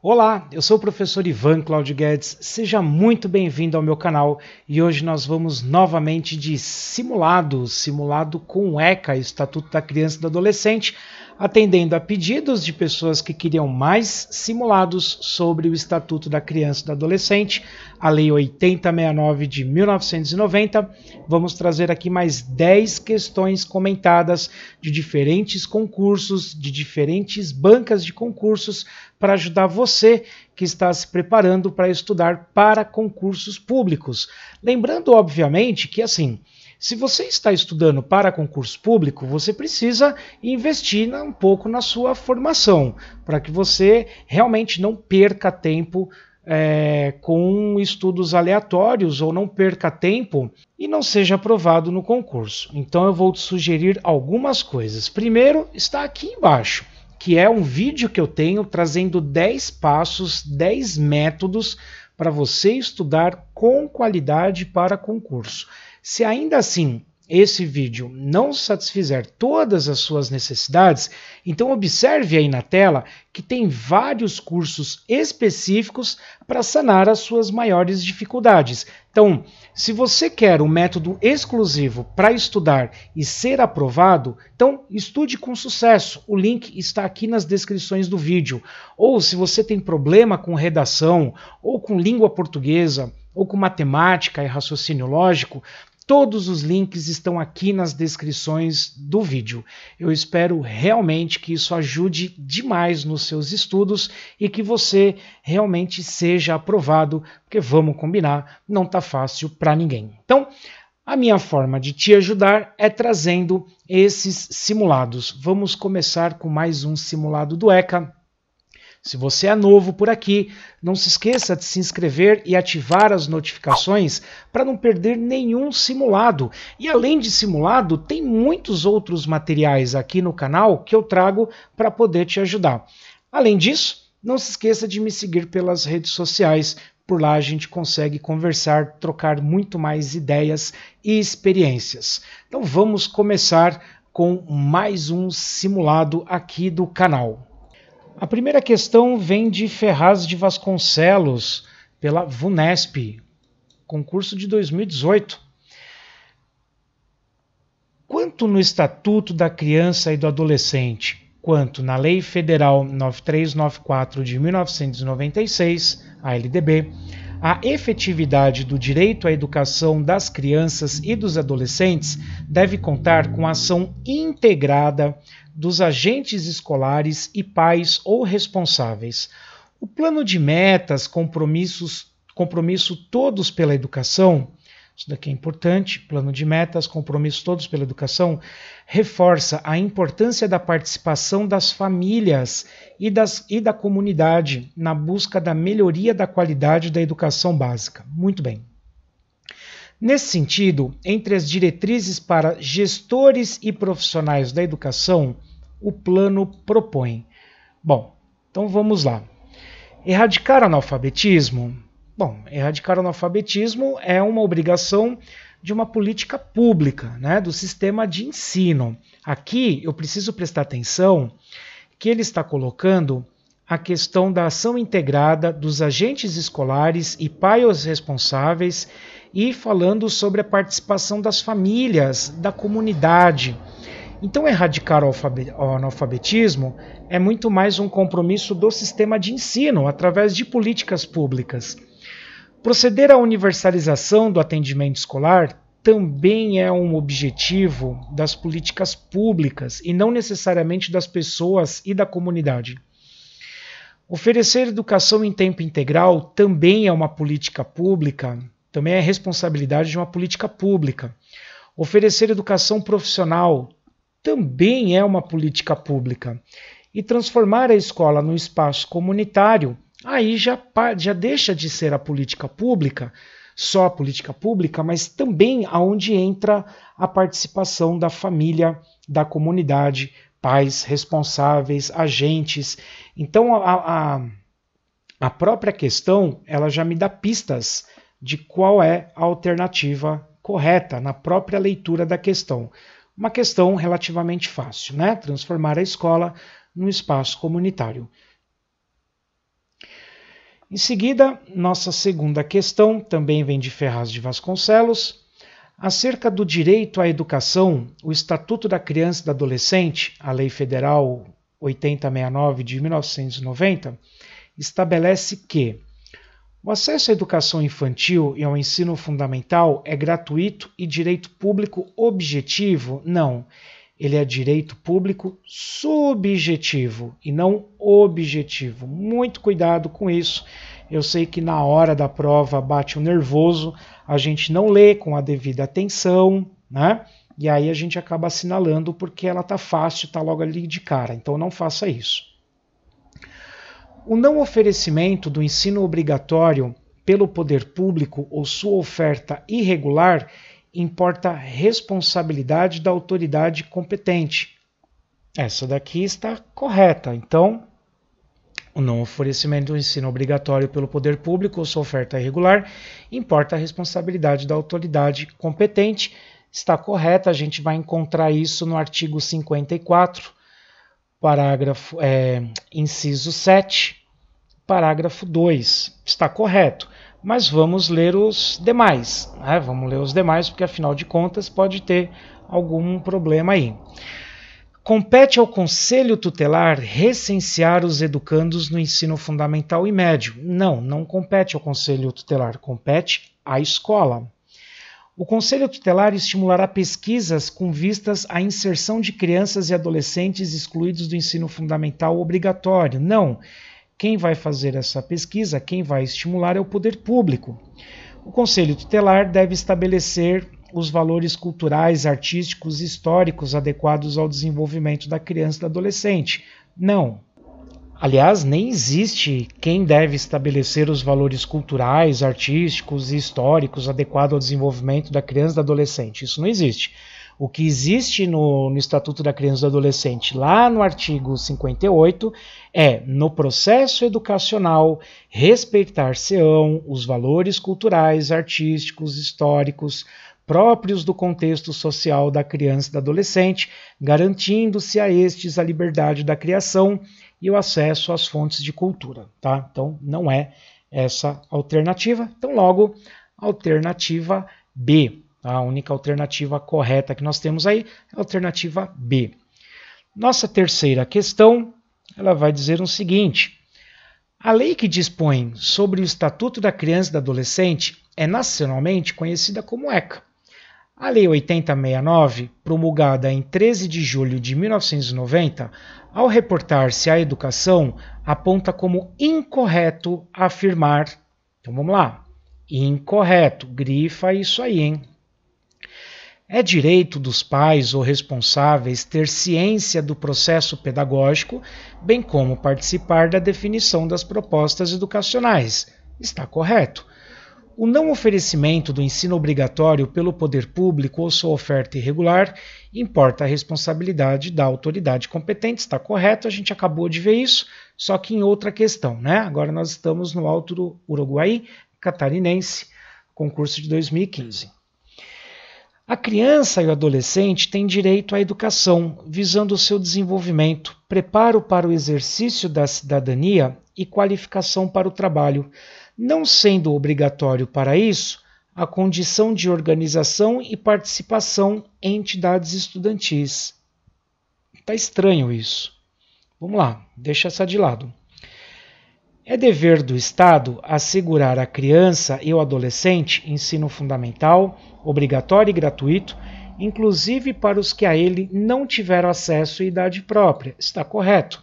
Olá, eu sou o professor Ivan Claudio Guedes, seja muito bem-vindo ao meu canal e hoje nós vamos novamente de simulado, simulado com ECA, Estatuto da Criança e do Adolescente, atendendo a pedidos de pessoas que queriam mais simulados sobre o Estatuto da Criança e do Adolescente, a Lei 8069 de 1990. Vamos trazer aqui mais 10 questões comentadas de diferentes concursos, de diferentes bancas de concursos, para ajudar você que está se preparando para estudar para concursos públicos. Lembrando, obviamente, que assim se você está estudando para concurso público, você precisa investir um pouco na sua formação, para que você realmente não perca tempo é, com estudos aleatórios ou não perca tempo e não seja aprovado no concurso. Então eu vou te sugerir algumas coisas. Primeiro está aqui embaixo, que é um vídeo que eu tenho trazendo 10 passos, 10 métodos para você estudar com qualidade para concurso. Se ainda assim esse vídeo não satisfizer todas as suas necessidades, então observe aí na tela que tem vários cursos específicos para sanar as suas maiores dificuldades. Então, se você quer um método exclusivo para estudar e ser aprovado, então estude com sucesso. O link está aqui nas descrições do vídeo. Ou se você tem problema com redação ou com língua portuguesa, ou com matemática e raciocínio lógico, Todos os links estão aqui nas descrições do vídeo. Eu espero realmente que isso ajude demais nos seus estudos e que você realmente seja aprovado, porque vamos combinar, não está fácil para ninguém. Então, a minha forma de te ajudar é trazendo esses simulados. Vamos começar com mais um simulado do ECA se você é novo por aqui, não se esqueça de se inscrever e ativar as notificações para não perder nenhum simulado. E além de simulado, tem muitos outros materiais aqui no canal que eu trago para poder te ajudar. Além disso, não se esqueça de me seguir pelas redes sociais. Por lá a gente consegue conversar, trocar muito mais ideias e experiências. Então vamos começar com mais um simulado aqui do canal. A primeira questão vem de Ferraz de Vasconcelos, pela VUNESP, concurso de 2018. Quanto no Estatuto da Criança e do Adolescente, quanto na Lei Federal 9394 de 1996, a LDB, a efetividade do direito à educação das crianças e dos adolescentes deve contar com ação integrada dos agentes escolares e pais ou responsáveis. O plano de metas, compromissos, compromisso todos pela educação, isso daqui é importante, plano de metas, compromisso todos pela educação, reforça a importância da participação das famílias e, das, e da comunidade na busca da melhoria da qualidade da educação básica. Muito bem. Nesse sentido, entre as diretrizes para gestores e profissionais da educação, o plano propõe. Bom, então vamos lá. Erradicar analfabetismo? Bom, erradicar analfabetismo é uma obrigação de uma política pública, né, do sistema de ensino. Aqui eu preciso prestar atenção que ele está colocando a questão da ação integrada dos agentes escolares e pais responsáveis e falando sobre a participação das famílias, da comunidade. Então, erradicar o analfabetismo é muito mais um compromisso do sistema de ensino através de políticas públicas. Proceder à universalização do atendimento escolar também é um objetivo das políticas públicas e não necessariamente das pessoas e da comunidade. Oferecer educação em tempo integral também é uma política pública, também é responsabilidade de uma política pública. Oferecer educação profissional também é uma política pública. E transformar a escola num espaço comunitário, aí já, já deixa de ser a política pública, só a política pública, mas também aonde entra a participação da família, da comunidade, pais responsáveis, agentes. Então a, a, a própria questão ela já me dá pistas de qual é a alternativa correta na própria leitura da questão. Uma questão relativamente fácil, né? Transformar a escola num espaço comunitário. Em seguida, nossa segunda questão também vem de Ferraz de Vasconcelos. Acerca do direito à educação, o Estatuto da Criança e do Adolescente, a Lei Federal 8069 de 1990, estabelece que o acesso à educação infantil e ao ensino fundamental é gratuito e direito público objetivo? Não. Ele é direito público subjetivo e não objetivo. Muito cuidado com isso. Eu sei que na hora da prova bate o nervoso, a gente não lê com a devida atenção, né? E aí a gente acaba assinalando porque ela tá fácil, tá logo ali de cara. Então não faça isso. O não oferecimento do ensino obrigatório pelo poder público ou sua oferta irregular importa responsabilidade da autoridade competente. Essa daqui está correta. Então, o não oferecimento do ensino obrigatório pelo poder público ou sua oferta irregular importa a responsabilidade da autoridade competente. Está correta, a gente vai encontrar isso no artigo 54 parágrafo, é, inciso 7, parágrafo 2. Está correto. Mas vamos ler os demais. Né? Vamos ler os demais, porque afinal de contas pode ter algum problema aí. Compete ao Conselho Tutelar recensear os educandos no ensino fundamental e médio. Não, não compete ao Conselho Tutelar, compete à escola. O Conselho Tutelar estimulará pesquisas com vistas à inserção de crianças e adolescentes excluídos do ensino fundamental obrigatório. Não, quem vai fazer essa pesquisa, quem vai estimular é o poder público. O Conselho Tutelar deve estabelecer os valores culturais, artísticos e históricos adequados ao desenvolvimento da criança e do adolescente. Não. Aliás, nem existe quem deve estabelecer os valores culturais, artísticos e históricos adequados ao desenvolvimento da criança e do adolescente. Isso não existe. O que existe no, no Estatuto da Criança e do Adolescente, lá no artigo 58, é no processo educacional respeitar-se-ão os valores culturais, artísticos, históricos, próprios do contexto social da criança e do adolescente, garantindo-se a estes a liberdade da criação e o acesso às fontes de cultura, tá? Então não é essa alternativa. Então logo alternativa B. A única alternativa correta que nós temos aí é a alternativa B. Nossa terceira questão, ela vai dizer o seguinte: a lei que dispõe sobre o Estatuto da Criança e do Adolescente é nacionalmente conhecida como ECA. A Lei 8069, promulgada em 13 de julho de 1990, ao reportar-se à educação, aponta como incorreto afirmar. Então vamos lá. Incorreto, grifa isso aí, hein? É direito dos pais ou responsáveis ter ciência do processo pedagógico, bem como participar da definição das propostas educacionais. Está correto. O não oferecimento do ensino obrigatório pelo poder público ou sua oferta irregular importa a responsabilidade da autoridade competente. Está correto, a gente acabou de ver isso, só que em outra questão, né? Agora nós estamos no Alto Uruguai Catarinense, concurso de 2015. A criança e o adolescente têm direito à educação, visando o seu desenvolvimento, preparo para o exercício da cidadania e qualificação para o trabalho, não sendo obrigatório para isso a condição de organização e participação em entidades estudantis. Tá estranho isso. Vamos lá, deixa essa de lado. É dever do Estado assegurar à criança e ao adolescente ensino fundamental, obrigatório e gratuito, inclusive para os que a ele não tiveram acesso e idade própria. Está correto.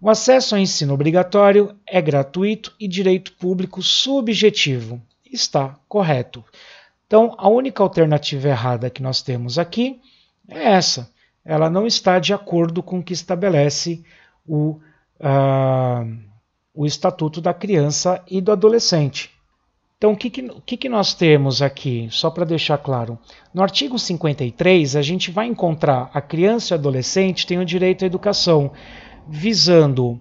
O acesso ao ensino obrigatório é gratuito e direito público subjetivo. Está correto. Então, a única alternativa errada que nós temos aqui é essa. Ela não está de acordo com o que estabelece o. Uh, o Estatuto da Criança e do Adolescente. Então, o que, que, que nós temos aqui, só para deixar claro? No artigo 53, a gente vai encontrar a criança e o adolescente têm o direito à educação, visando,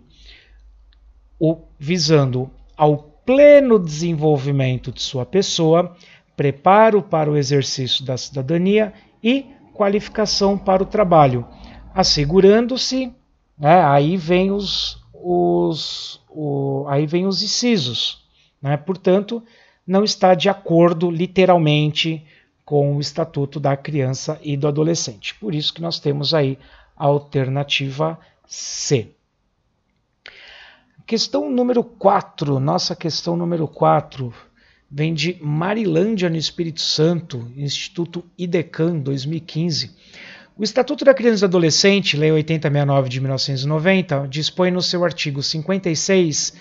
o, visando ao pleno desenvolvimento de sua pessoa, preparo para o exercício da cidadania e qualificação para o trabalho, assegurando-se, né, aí vem os, os, o, aí vem os incisos. Né? Portanto, não está de acordo literalmente com o Estatuto da Criança e do Adolescente. Por isso que nós temos aí a alternativa C. Questão número 4, nossa questão número 4 vem de Marilândia, no Espírito Santo, Instituto IDECAN 2015. O Estatuto da Criança e do Adolescente, Lei 8069 de 1990, dispõe no seu artigo 56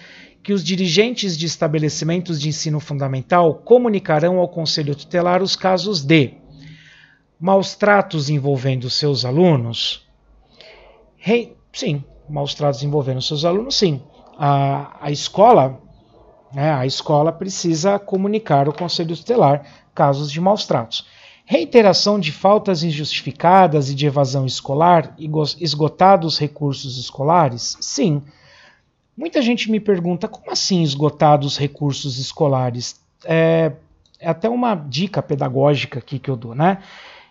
que os dirigentes de estabelecimentos de ensino fundamental comunicarão ao Conselho Tutelar os casos de maus tratos envolvendo seus alunos. Sim, maus tratos envolvendo seus alunos, sim. A, a escola, né, a escola precisa comunicar ao Conselho Tutelar casos de maus tratos. Reiteração de faltas injustificadas e de evasão escolar, esgotados recursos escolares? Sim. Muita gente me pergunta como assim esgotados recursos escolares? É, é até uma dica pedagógica aqui que eu dou, né?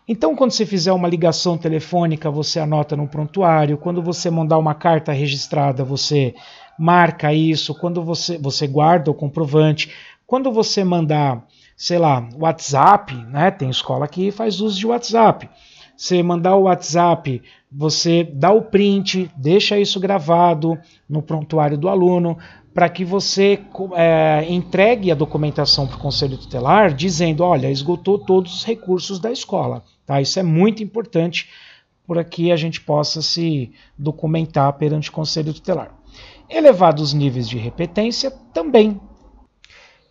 Então, quando você fizer uma ligação telefônica, você anota no prontuário. Quando você mandar uma carta registrada, você marca isso. Quando você, você guarda o comprovante. Quando você mandar sei lá, WhatsApp, né? Tem escola que faz uso de WhatsApp. Você mandar o WhatsApp, você dá o print, deixa isso gravado no prontuário do aluno, para que você é, entregue a documentação para o conselho tutelar dizendo: olha, esgotou todos os recursos da escola. Tá? Isso é muito importante para que a gente possa se documentar perante o conselho tutelar. Elevados níveis de repetência também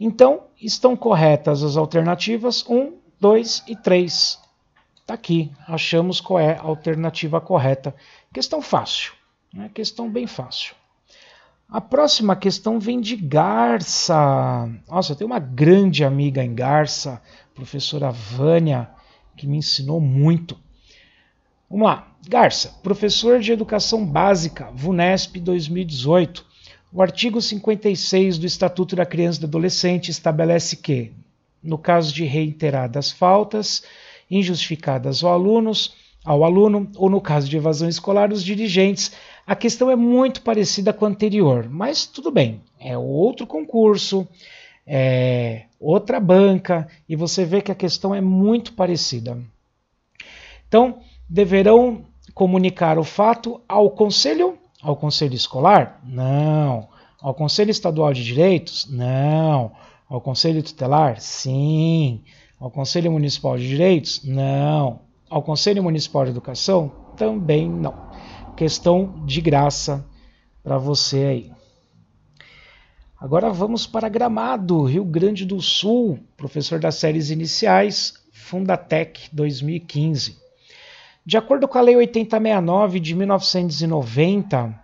então, estão corretas as alternativas 1, 2 e 3. Está aqui, achamos qual é a alternativa correta. Questão fácil, né? questão bem fácil. A próxima questão vem de Garça. Nossa, eu tenho uma grande amiga em Garça, professora Vânia, que me ensinou muito. Vamos lá. Garça, professor de Educação Básica, VUNESP 2018. O artigo 56 do Estatuto da Criança e do Adolescente estabelece que, no caso de reiteradas faltas injustificadas ao ao aluno, ou no caso de evasão escolar, os dirigentes, a questão é muito parecida com a anterior, mas tudo bem, é outro concurso, é outra banca, e você vê que a questão é muito parecida. Então, deverão comunicar o fato ao Conselho ao Conselho Escolar? Não. Ao Conselho Estadual de Direitos? Não. Ao Conselho Tutelar? Sim. Ao Conselho Municipal de Direitos? Não. Ao Conselho Municipal de Educação? Também não. Questão de graça para você aí. Agora vamos para Gramado, Rio Grande do Sul, professor das séries iniciais, Fundatec 2015. De acordo com a Lei 8069 de 1990,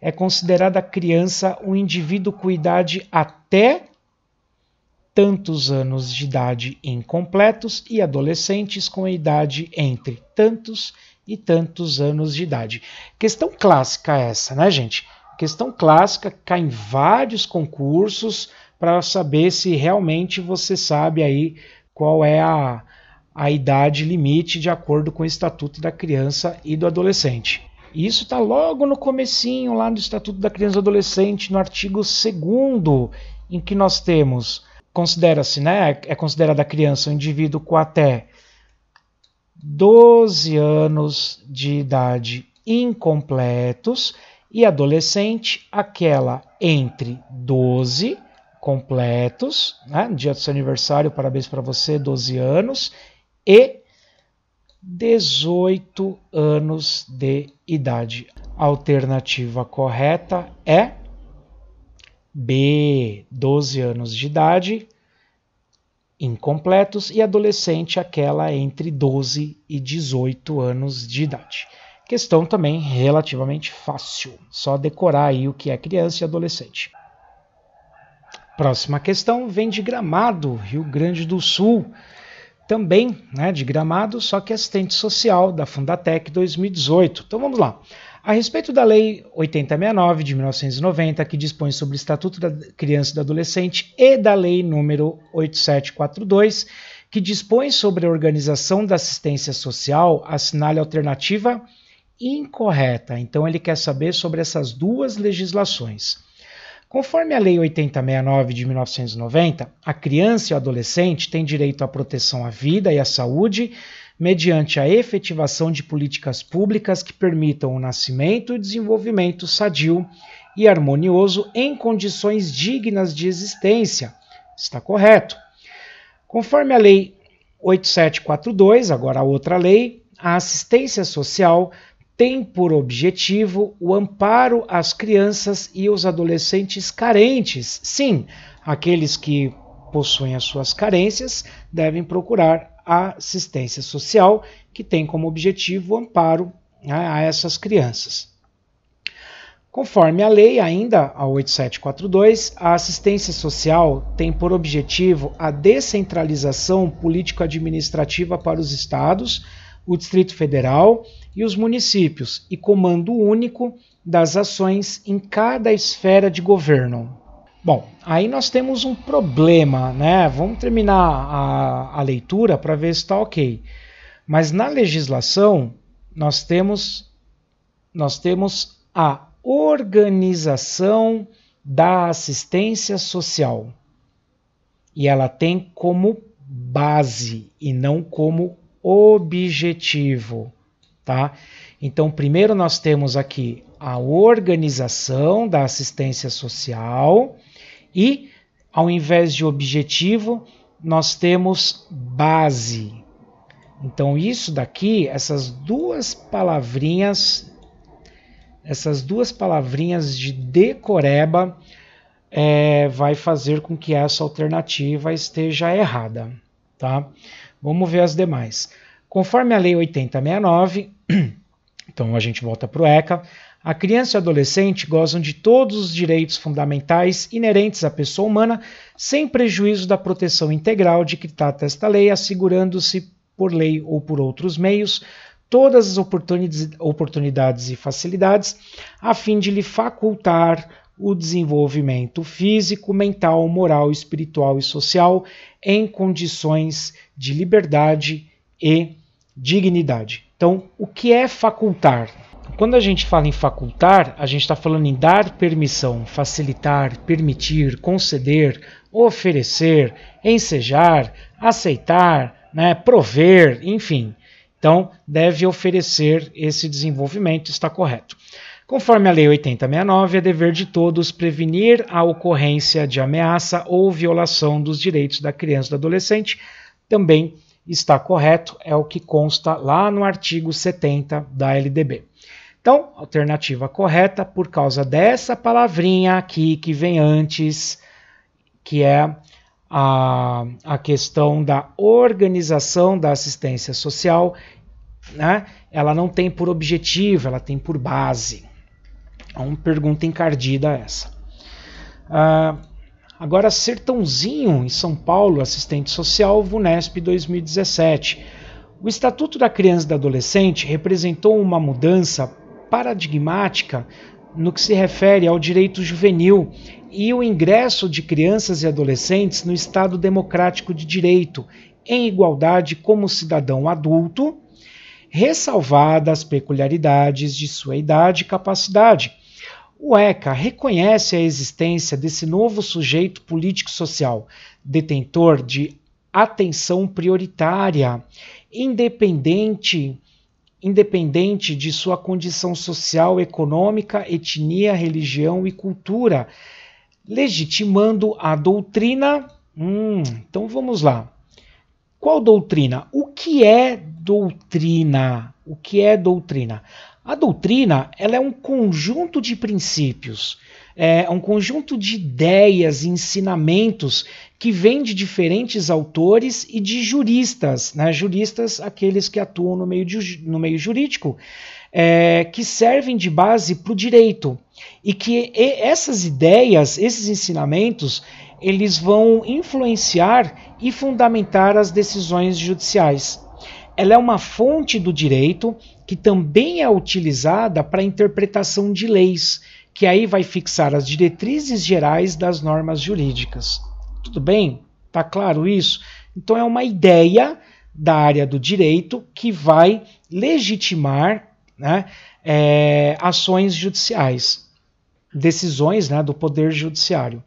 é considerada criança um indivíduo com idade até tantos anos de idade incompletos e adolescentes com idade entre tantos e tantos anos de idade. Questão clássica essa, né, gente? Questão clássica que cai em vários concursos para saber se realmente você sabe aí qual é a, a idade limite de acordo com o Estatuto da Criança e do Adolescente. isso está logo no comecinho, lá no Estatuto da Criança e do Adolescente, no artigo 2 em que nós temos, considera-se, né, é considerada a criança um indivíduo com até 12 anos de idade incompletos e adolescente aquela entre 12 completos, né, dia do seu aniversário, parabéns para você, 12 anos, e 18 anos de idade. alternativa correta é B, 12 anos de idade, incompletos, e adolescente, aquela entre 12 e 18 anos de idade. Questão também relativamente fácil, só decorar aí o que é criança e adolescente. Próxima questão vem de Gramado, Rio Grande do Sul também né, de Gramado, só que assistente social da Fundatec 2018. Então vamos lá. A respeito da Lei 8069 de 1990, que dispõe sobre o Estatuto da Criança e do Adolescente, e da Lei número 8742, que dispõe sobre a organização da assistência social, assinale a alternativa incorreta. Então ele quer saber sobre essas duas legislações. Conforme a Lei 8069 de 1990, a criança e o adolescente têm direito à proteção à vida e à saúde mediante a efetivação de políticas públicas que permitam o nascimento e desenvolvimento sadio e harmonioso em condições dignas de existência. Está correto. Conforme a Lei 8742, agora a outra lei, a assistência social tem por objetivo o amparo às crianças e os adolescentes carentes. Sim, aqueles que possuem as suas carências devem procurar a assistência social, que tem como objetivo o amparo né, a essas crianças. Conforme a lei, ainda a 8742, a assistência social tem por objetivo a descentralização político-administrativa para os estados, o Distrito Federal e os municípios e comando único das ações em cada esfera de governo. Bom, aí nós temos um problema, né? Vamos terminar a, a leitura para ver se está ok. Mas na legislação nós temos nós temos a organização da assistência social e ela tem como base e não como objetivo. Tá? Então, primeiro nós temos aqui a organização da assistência social e, ao invés de objetivo, nós temos base. Então, isso daqui, essas duas palavrinhas, essas duas palavrinhas de decoreba, é, vai fazer com que essa alternativa esteja errada, tá? Vamos ver as demais. Conforme a Lei 8069, então a gente volta para o ECA, a criança e o adolescente gozam de todos os direitos fundamentais inerentes à pessoa humana, sem prejuízo da proteção integral de que trata esta lei, assegurando-se por lei ou por outros meios todas as oportunidades e facilidades a fim de lhe facultar o desenvolvimento físico, mental, moral, espiritual e social em condições de liberdade e dignidade. Então, o que é facultar? Quando a gente fala em facultar, a gente está falando em dar permissão, facilitar, permitir, conceder, oferecer, ensejar, aceitar, né, prover, enfim. Então, deve oferecer esse desenvolvimento, está correto. Conforme a Lei 8069, é dever de todos prevenir a ocorrência de ameaça ou violação dos direitos da criança e do adolescente, também está correto, é o que consta lá no artigo 70 da LDB. Então, alternativa correta por causa dessa palavrinha aqui que vem antes, que é a, a questão da organização da assistência social, né? ela não tem por objetivo, ela tem por base. É então, uma pergunta encardida essa. Uh, Agora, Sertãozinho, em São Paulo, assistente social VUNESP 2017. O Estatuto da Criança e do Adolescente representou uma mudança paradigmática no que se refere ao direito juvenil e o ingresso de crianças e adolescentes no Estado democrático de direito, em igualdade como cidadão adulto, ressalvadas as peculiaridades de sua idade e capacidade o ECA reconhece a existência desse novo sujeito político-social, detentor de atenção prioritária, independente independente de sua condição social, econômica, etnia, religião e cultura, legitimando a doutrina. Hum, então vamos lá. Qual doutrina? O que é doutrina? O que é doutrina? A doutrina ela é um conjunto de princípios, é um conjunto de ideias e ensinamentos que vem de diferentes autores e de juristas, né? juristas aqueles que atuam no meio, de, no meio jurídico, é, que servem de base para o direito. E que essas ideias, esses ensinamentos, eles vão influenciar e fundamentar as decisões judiciais. Ela é uma fonte do direito que também é utilizada para interpretação de leis, que aí vai fixar as diretrizes gerais das normas jurídicas. Tudo bem? Tá claro isso? Então é uma ideia da área do direito que vai legitimar né, é, ações judiciais, decisões né, do Poder Judiciário.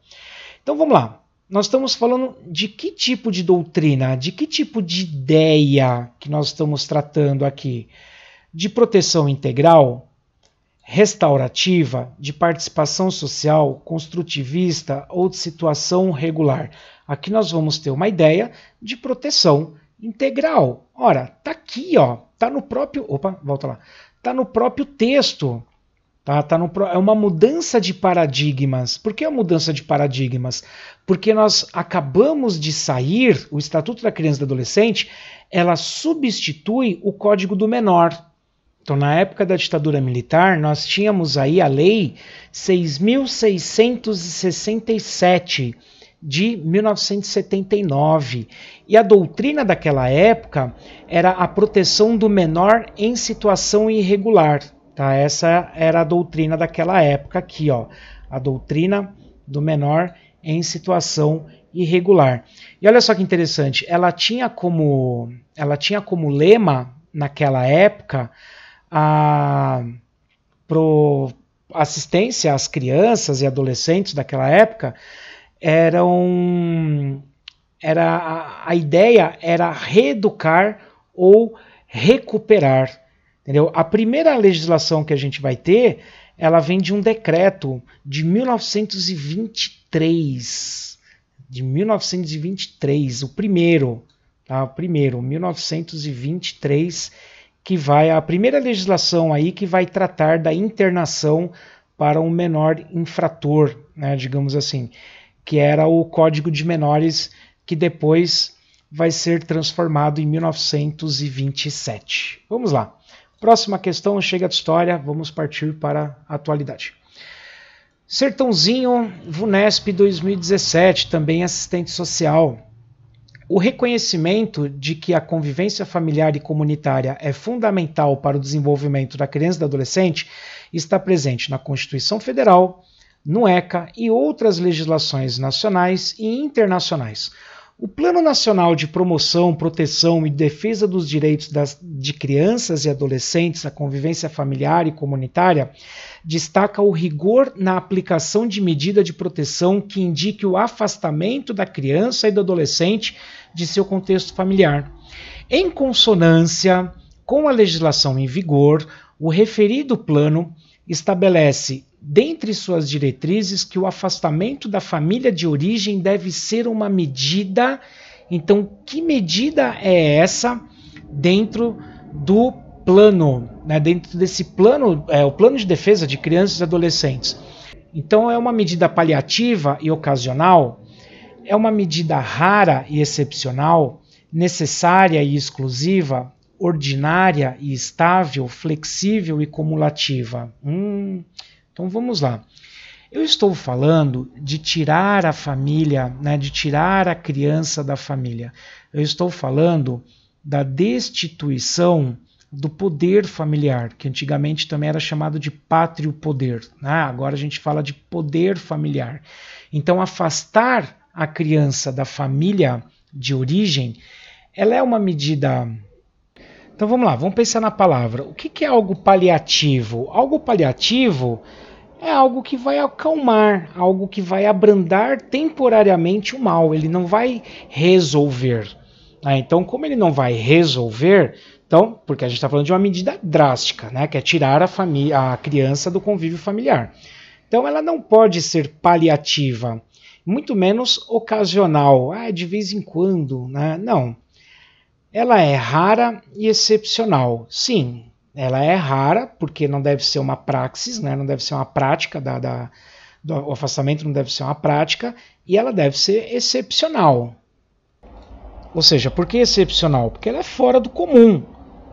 Então vamos lá. Nós estamos falando de que tipo de doutrina, de que tipo de ideia que nós estamos tratando aqui de proteção integral, restaurativa, de participação social, construtivista ou de situação regular. Aqui nós vamos ter uma ideia de proteção integral. Ora, tá aqui, ó, tá no próprio, opa, volta lá. Tá no próprio texto. Tá, tá no, é uma mudança de paradigmas. Por que a mudança de paradigmas? Porque nós acabamos de sair, o Estatuto da Criança e do Adolescente, ela substitui o Código do Menor. Então, na época da ditadura militar, nós tínhamos aí a Lei 6.667 de 1979. E a doutrina daquela época era a proteção do menor em situação irregular. Tá? Essa era a doutrina daquela época aqui, ó. A doutrina do menor em situação irregular. E olha só que interessante, ela tinha como ela tinha como lema naquela época a pro assistência às crianças e adolescentes daquela época eram era a, a ideia era reeducar ou recuperar, entendeu? A primeira legislação que a gente vai ter, ela vem de um decreto de 1923, de 1923, o primeiro, tá? O primeiro, 1923 que vai a primeira legislação aí que vai tratar da internação para um menor infrator, né, digamos assim, que era o Código de Menores que depois vai ser transformado em 1927. Vamos lá. Próxima questão, chega de história, vamos partir para a atualidade. Sertãozinho, VUNESP 2017, também assistente social. O reconhecimento de que a convivência familiar e comunitária é fundamental para o desenvolvimento da criança e do adolescente está presente na Constituição Federal, no ECA e outras legislações nacionais e internacionais. O Plano Nacional de Promoção, Proteção e Defesa dos Direitos das, de Crianças e Adolescentes à Convivência Familiar e Comunitária destaca o rigor na aplicação de medida de proteção que indique o afastamento da criança e do adolescente de seu contexto familiar. Em consonância com a legislação em vigor, o referido plano estabelece dentre suas diretrizes que o afastamento da família de origem deve ser uma medida. Então, que medida é essa dentro do plano, né? dentro desse plano, é, o plano de defesa de crianças e adolescentes? Então, é uma medida paliativa e ocasional? É uma medida rara e excepcional? Necessária e exclusiva? Ordinária e estável? Flexível e cumulativa? Hum. Então vamos lá. Eu estou falando de tirar a família, né, de tirar a criança da família. Eu estou falando da destituição do poder familiar, que antigamente também era chamado de pátrio poder. Né? Agora a gente fala de poder familiar. Então, afastar a criança da família de origem, ela é uma medida. Então vamos lá, vamos pensar na palavra. O que, que é algo paliativo? Algo paliativo é algo que vai acalmar, algo que vai abrandar temporariamente o mal, ele não vai resolver. Né? Então, como ele não vai resolver, então, porque a gente está falando de uma medida drástica, né? que é tirar a, a criança do convívio familiar. Então, ela não pode ser paliativa, muito menos ocasional, ah, é de vez em quando. Né? Não. Ela é rara e excepcional. Sim, ela é rara, porque não deve ser uma praxis, né? não deve ser uma prática da, da do afastamento não deve ser uma prática e ela deve ser excepcional. Ou seja, por que excepcional? Porque ela é fora do comum,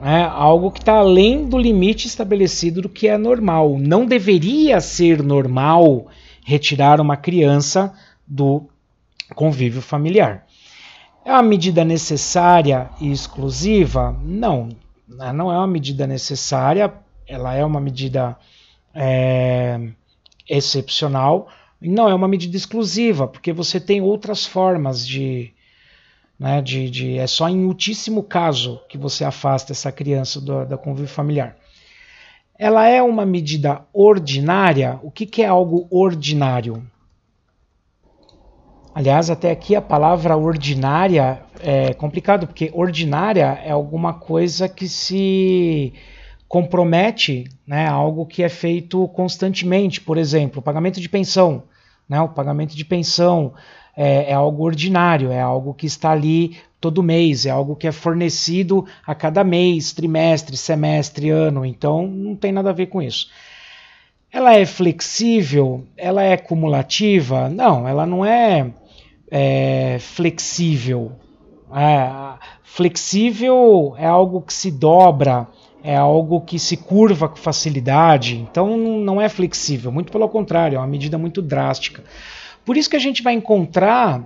né? algo que está além do limite estabelecido do que é normal. Não deveria ser normal retirar uma criança do convívio familiar. É uma medida necessária e exclusiva? Não, né, não é uma medida necessária, ela é uma medida é, excepcional, e não é uma medida exclusiva, porque você tem outras formas de, né, de, de, é só em ultíssimo caso que você afasta essa criança do, da convívio familiar. Ela é uma medida ordinária. O que, que é algo ordinário? Aliás, até aqui a palavra ordinária é complicado, porque ordinária é alguma coisa que se compromete, né, algo que é feito constantemente, por exemplo, o pagamento de pensão, né, o pagamento de pensão é, é algo ordinário, é algo que está ali todo mês, é algo que é fornecido a cada mês, trimestre, semestre, ano, então não tem nada a ver com isso. Ela é flexível? Ela é cumulativa? Não, ela não é é, flexível. É, flexível é algo que se dobra, é algo que se curva com facilidade. Então não é flexível, muito pelo contrário, é uma medida muito drástica. Por isso que a gente vai encontrar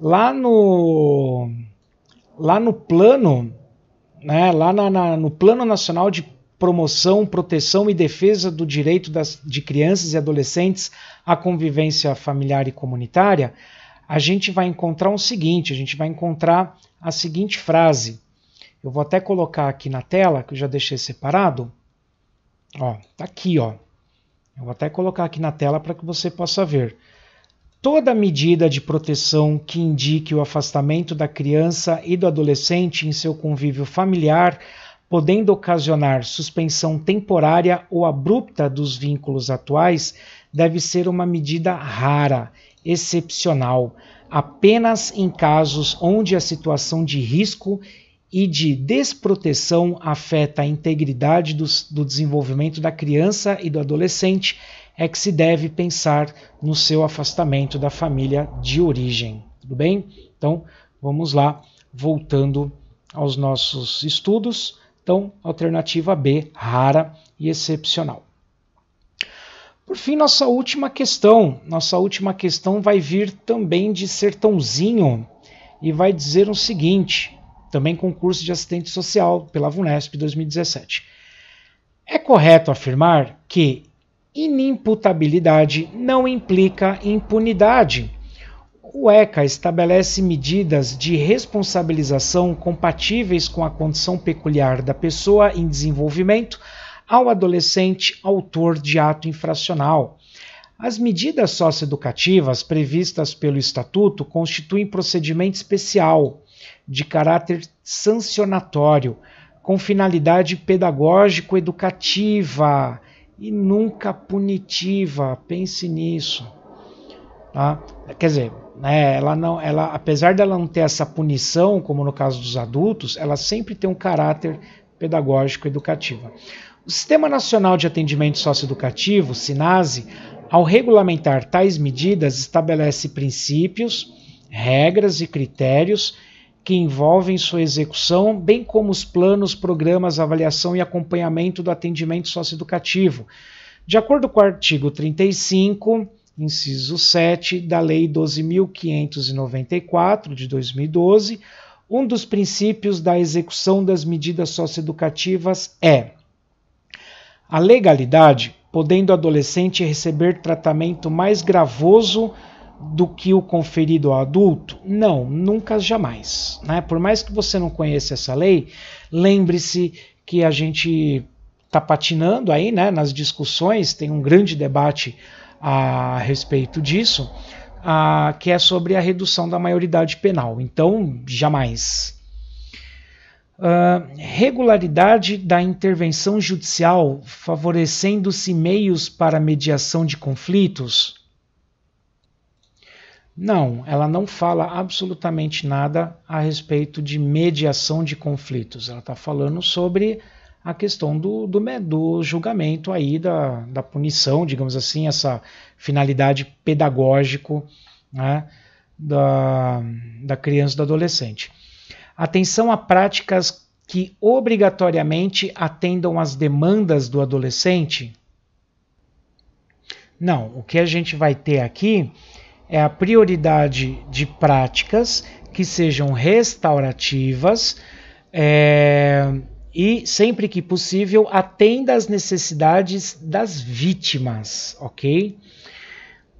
lá no lá no plano, né, lá na, na, no plano nacional de promoção, proteção e defesa do direito das, de crianças e adolescentes à convivência familiar e comunitária, a gente vai encontrar o seguinte, a gente vai encontrar a seguinte frase. Eu vou até colocar aqui na tela, que eu já deixei separado. Ó, tá aqui, ó. Eu vou até colocar aqui na tela para que você possa ver. Toda medida de proteção que indique o afastamento da criança e do adolescente em seu convívio familiar, podendo ocasionar suspensão temporária ou abrupta dos vínculos atuais, deve ser uma medida rara excepcional, apenas em casos onde a situação de risco e de desproteção afeta a integridade do, do, desenvolvimento da criança e do adolescente, é que se deve pensar no seu afastamento da família de origem. Tudo bem? Então, vamos lá, voltando aos nossos estudos. Então, alternativa B, rara e excepcional. Por fim, nossa última questão. Nossa última questão vai vir também de Sertãozinho e vai dizer o seguinte, também concurso de assistente social pela VUNESP 2017. É correto afirmar que inimputabilidade não implica impunidade. O ECA estabelece medidas de responsabilização compatíveis com a condição peculiar da pessoa em desenvolvimento ao adolescente autor de ato infracional. As medidas socioeducativas previstas pelo Estatuto constituem procedimento especial, de caráter sancionatório, com finalidade pedagógico-educativa e nunca punitiva. Pense nisso. Tá? Quer dizer, né, ela não, ela, apesar dela não ter essa punição, como no caso dos adultos, ela sempre tem um caráter pedagógico-educativa. O Sistema Nacional de Atendimento Socioeducativo, SINASE, ao regulamentar tais medidas, estabelece princípios, regras e critérios que envolvem sua execução, bem como os planos, programas, avaliação e acompanhamento do atendimento socioeducativo, de acordo com o artigo 35, inciso 7 da Lei 12.594 de 2012. Um dos princípios da execução das medidas socioeducativas é a legalidade, podendo o adolescente receber tratamento mais gravoso do que o conferido ao adulto? Não, nunca jamais. Né? Por mais que você não conheça essa lei, lembre-se que a gente está patinando aí né, nas discussões, tem um grande debate a respeito disso, a, ah, que é sobre a redução da maioridade penal. Então, jamais. Ah, regularidade da intervenção judicial favorecendo-se meios para mediação de conflitos? Não, ela não fala absolutamente nada a respeito de mediação de conflitos. Ela está falando sobre a questão do, do, do julgamento aí, da, da punição, digamos assim, essa finalidade pedagógico né, da, da criança e do adolescente. Atenção a práticas que obrigatoriamente atendam às demandas do adolescente? Não, o que a gente vai ter aqui é a prioridade de práticas que sejam restaurativas é, e, sempre que possível, atenda às necessidades das vítimas, ok?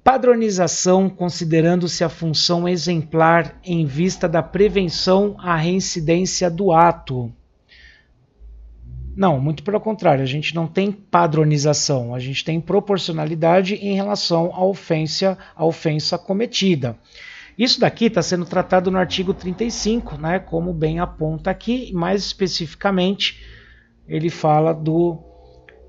padronização considerando-se a função exemplar em vista da prevenção à reincidência do ato. Não, muito pelo contrário, a gente não tem padronização, a gente tem proporcionalidade em relação à ofensa, à ofensa cometida. Isso daqui está sendo tratado no artigo 35, né, como bem aponta aqui, mais especificamente ele fala do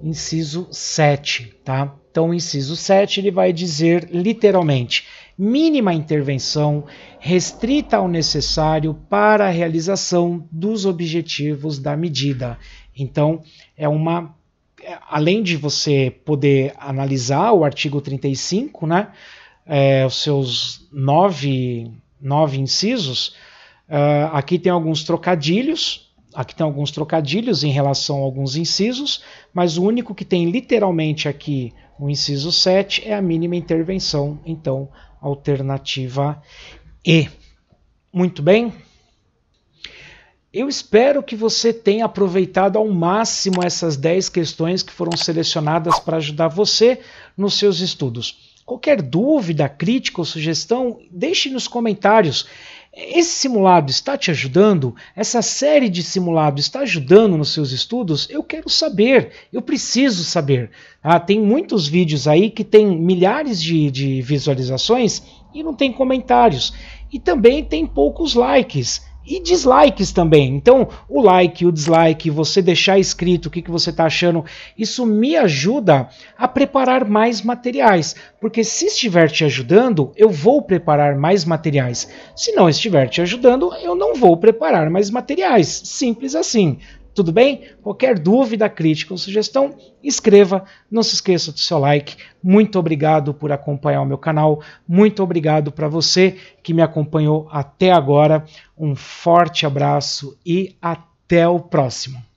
inciso 7, tá? Então, o inciso 7 ele vai dizer literalmente: mínima intervenção restrita ao necessário para a realização dos objetivos da medida. Então, é uma é, além de você poder analisar o artigo 35, né, é, os seus nove, nove incisos, uh, aqui tem alguns trocadilhos, Aqui tem alguns trocadilhos em relação a alguns incisos, mas o único que tem literalmente aqui o inciso 7 é a mínima intervenção, então alternativa E. Muito bem? Eu espero que você tenha aproveitado ao máximo essas 10 questões que foram selecionadas para ajudar você nos seus estudos. Qualquer dúvida, crítica ou sugestão, deixe nos comentários. Esse simulado está te ajudando? Essa série de simulados está ajudando nos seus estudos? Eu quero saber, eu preciso saber. Ah, tem muitos vídeos aí que tem milhares de, de visualizações e não tem comentários. E também tem poucos likes e dislikes também. Então, o like, o dislike, você deixar escrito o que, que você está achando, isso me ajuda a preparar mais materiais. Porque se estiver te ajudando, eu vou preparar mais materiais. Se não estiver te ajudando, eu não vou preparar mais materiais. Simples assim. Tudo bem? Qualquer dúvida, crítica ou sugestão, escreva. Não se esqueça do seu like. Muito obrigado por acompanhar o meu canal. Muito obrigado para você que me acompanhou até agora. Um forte abraço e até o próximo.